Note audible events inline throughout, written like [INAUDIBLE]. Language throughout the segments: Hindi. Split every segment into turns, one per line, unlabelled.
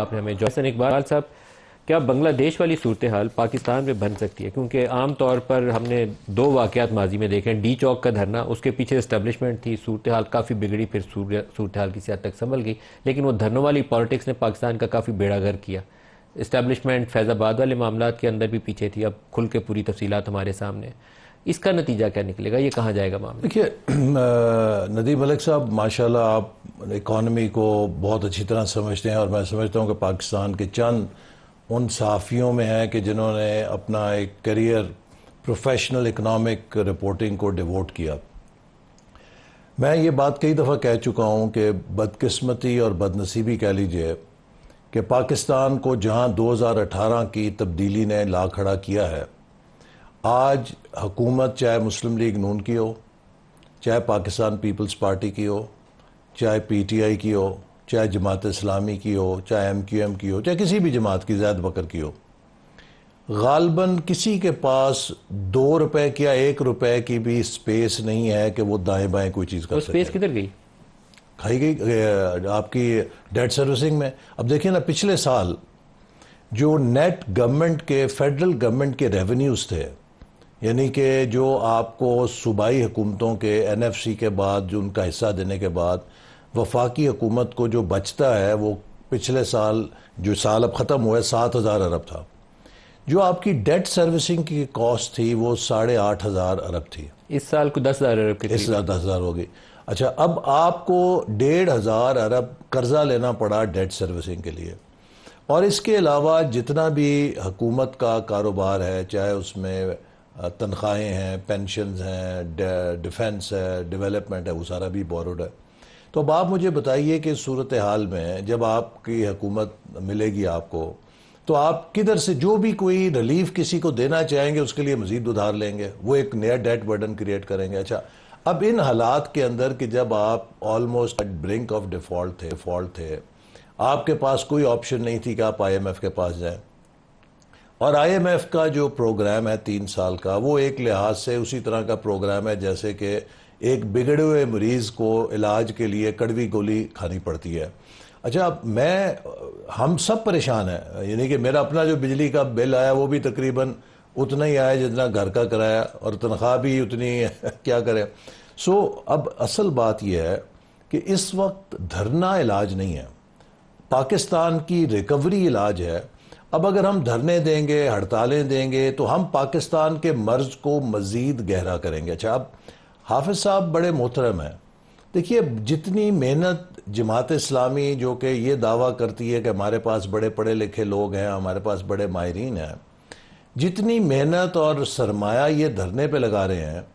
आपने हमें जॉसन इकबाल साहब क्या बांग्लादेश वाली सूरत हाल पाकिस्तान में बन सकती है क्योंकि आम तौर पर हमने दो वाक़त माजी में देखे हैं डी चौक का धरना उसके पीछे इस्टेब्लिशमेंट थी सूरत हाल काफ़ी बिगड़ी फिर सूरत हाल किसी हद तक संभल गई लेकिन वो धरनों वाली पॉलिटिक्स ने पाकिस्तान का काफ़ी घर किया इस्टेब्लिशमेंट फैज़ाबाद वाले मामला के अंदर भी पीछे थी अब खुल के पूरी तफसीत हमारे सामने इसका नतीजा क्या निकलेगा ये कहाँ जाएगा मामला देखिए [CLEARS THROAT] नदीम मलिक साहब माशाल्लाह आप इकॉनमी को बहुत अच्छी तरह समझते हैं और मैं समझता हूँ कि पाकिस्तान के चंद उन सहाफ़ियों में हैं कि जिन्होंने अपना एक करियर प्रोफेशनल इकनॉमिक रिपोर्टिंग को डिवोट किया मैं ये बात कई दफ़ा कह चुका हूँ कि बदकस्मती और बदनसीबी कह लीजिए कि पाकिस्तान को जहाँ 2018 की तब्दीली ने ला खड़ा किया है आज हुकूमत चाहे मुस्लिम लीग नून की हो चाहे पाकिस्तान पीपल्स पार्टी की हो चाहे पीटीआई की हो चाहे जमात इस्लामी की हो चाहे एम क्यू एम की हो चाहे किसी भी जमात की जैद बकर की हो गालबन किसी के पास दो रुपए की या एक रुपए की भी स्पेस नहीं है कि वो दाएं बाएं कोई चीज़ कर स्पेस किधर गई खाई गई आपकी डेट सर्विसिंग में अब देखिए ना पिछले साल जो नेट गवर्नमेंट के फेडरल गवर्नमेंट के रेवेन्यूज़ थे यानी कि जो आपको सूबाई हुकूमतों के एन एफ सी के बाद जो उनका हिस्सा देने के बाद वफाकी हुकूमत को जो बचता है वो पिछले साल जो साल अब ख़त्म हुआ है सात हज़ार अरब था जो आपकी डेट सर्विसिंग की कॉस्ट थी वो साढ़े आठ हज़ार अरब थी इस साल को दस हज़ार अरब की इस साल दस हज़ार हो गई अच्छा अब आपको डेढ़ हज़ार अरब कर्जा लेना पड़ा डेट सर्विसिंग के लिए और इसके अलावा जितना भी हुकूमत का कारोबार है चाहे उसमें तनख्वाहें हैं पेंशन हैं डिफेंस है डेवलपमेंट है वो सारा भी बोरड है तो अब आप मुझे बताइए कि सूरत हाल में जब आपकी हुकूमत मिलेगी आपको तो आप किधर से जो भी कोई रिलीफ किसी को देना चाहेंगे उसके लिए मजीद उधार लेंगे वो एक नया डेट बर्डन क्रिएट करेंगे अच्छा अब इन हालात के अंदर कि जब आप almost at brink of default थे डिफॉल्ट थे आपके पास कोई ऑप्शन नहीं थी कि आप आईएमएफ के पास जाएं और आईएमएफ का जो प्रोग्राम है तीन साल का वो एक लिहाज से उसी तरह का प्रोग्राम है जैसे कि एक बिगड़े हुए मरीज को इलाज के लिए कड़वी गोली खानी पड़ती है अच्छा मैं हम सब परेशान हैं यानी कि मेरा अपना जो बिजली का बिल आया वो भी तकरीबन उतना ही आया जितना घर का कराया और तनख्वाह भी उतनी [LAUGHS] क्या करें सो अब असल बात यह है कि इस वक्त धरना इलाज नहीं है पाकिस्तान की रिकवरी इलाज है अब अगर हम धरने देंगे हड़तालें देंगे तो हम पाकिस्तान के मर्ज को मज़ीद गहरा करेंगे अच्छा अब हाफिज साहब बड़े मोहतरम हैं देखिए जितनी मेहनत जमात इस्लामी जो कि ये दावा करती है कि हमारे पास बड़े पढ़े लिखे लोग हैं हमारे पास बड़े माहरीन हैं जितनी मेहनत और सरमाया ये धरने पे लगा रहे हैं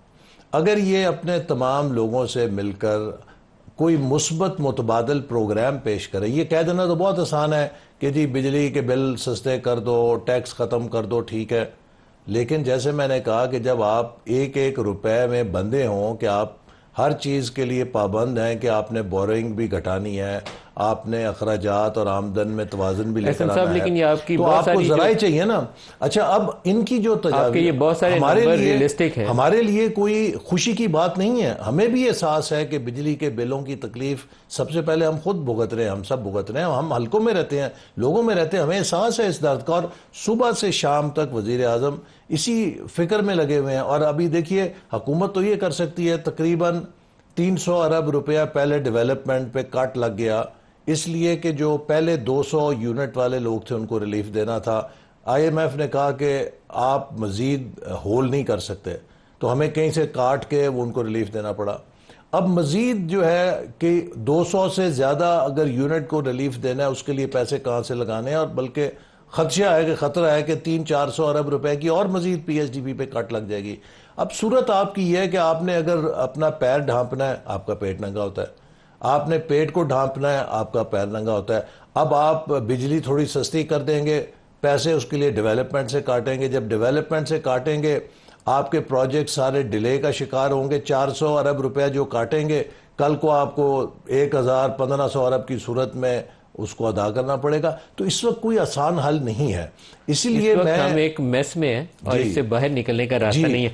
अगर ये अपने तमाम लोगों से मिलकर कोई मुस्बत मुतबादल प्रोग्राम पेश करें ये कह देना तो बहुत आसान है कि जी बिजली के बिल सस्ते कर दो टैक्स ख़त्म कर दो ठीक है लेकिन जैसे मैंने कहा कि जब आप एक एक रुपए में बंधे हों कि आप हर चीज़ के लिए पाबंद हैं कि आपने बोरिंग भी घटानी है आपने अखराजात और आमदन में तोजन भी लेकर आना लेकिन ये आपकी तो आपको जरा चाहिए ना अच्छा अब इनकी जो तजावी ये बहुत सारे हमारे लिए रियलिस्टिक है हमारे लिए कोई खुशी की बात नहीं है हमें भी एहसास है कि बिजली के बिलों की तकलीफ सबसे पहले हम खुद भुगत रहे हैं हम सब भुगत रहे हैं हम हल्कों में रहते हैं लोगों में रहते हैं हमें एहसास है इस दर्द का और सुबह से शाम तक वजीर अजम इसी फिक्र में लगे हुए हैं और अभी देखिए हुकूमत तो ये कर सकती है तकरीबन 300 अरब रुपया पहले डेवलपमेंट पे काट लग गया इसलिए कि जो पहले 200 यूनिट वाले लोग थे उनको रिलीफ देना था आईएमएफ ने कहा कि आप मज़ीद होल नहीं कर सकते तो हमें कहीं से काट के वो उनको रिलीफ देना पड़ा अब मज़ीद जो है कि 200 से ज़्यादा अगर यूनिट को रिलीफ देना है उसके लिए पैसे कहाँ से लगाने हैं और बल्कि खदशा है कि ख़तरा है कि तीन चार सौ अरब रुपए की और मज़ीद P H D P pay cut लग जाएगी अब सूरत आपकी यह है कि आपने अगर अपना पैर ढांपना है आपका पेट नंगा होता है आपने पेट को ढांपना है आपका पैर नंगा होता है अब आप बिजली थोड़ी सस्ती कर देंगे पैसे उसके लिए डेवलपमेंट से काटेंगे जब डेवलपमेंट से काटेंगे आपके प्रोजेक्ट सारे डिले का शिकार होंगे 400 अरब रुपया जो काटेंगे कल को आपको एक हज़ार पंद्रह सौ अरब की सूरत में उसको अदा करना पड़ेगा तो इस वक्त कोई आसान हल नहीं है इसीलिए इस मैं हम एक मेस में है और इससे बाहर निकलने का रास्ता नहीं है